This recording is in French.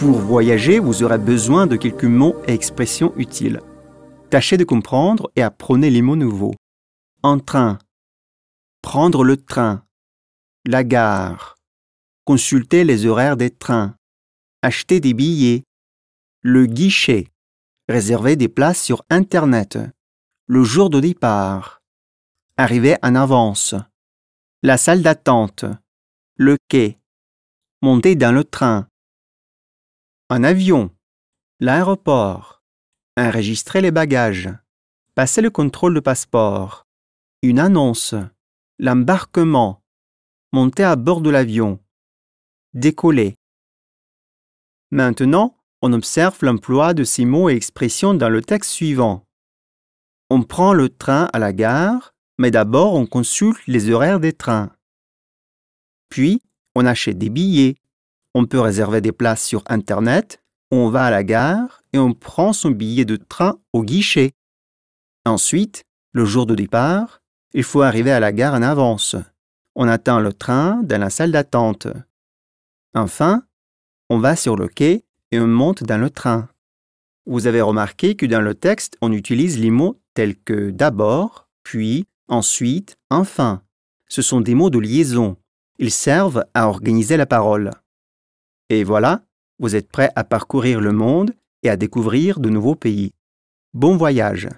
Pour voyager, vous aurez besoin de quelques mots et expressions utiles. Tâchez de comprendre et apprenez les mots nouveaux. En train. Prendre le train. La gare. Consulter les horaires des trains. Acheter des billets. Le guichet. Réserver des places sur Internet. Le jour de départ. Arriver en avance. La salle d'attente. Le quai. Monter dans le train un avion, l'aéroport, enregistrer les bagages, passer le contrôle de passeport, une annonce, l'embarquement, monter à bord de l'avion, décoller. Maintenant, on observe l'emploi de ces mots et expressions dans le texte suivant. On prend le train à la gare, mais d'abord on consulte les horaires des trains. Puis, on achète des billets, on peut réserver des places sur Internet, on va à la gare et on prend son billet de train au guichet. Ensuite, le jour de départ, il faut arriver à la gare en avance. On attend le train dans la salle d'attente. Enfin, on va sur le quai et on monte dans le train. Vous avez remarqué que dans le texte, on utilise les mots tels que d'abord, puis, ensuite, enfin. Ce sont des mots de liaison. Ils servent à organiser la parole. Et voilà, vous êtes prêts à parcourir le monde et à découvrir de nouveaux pays. Bon voyage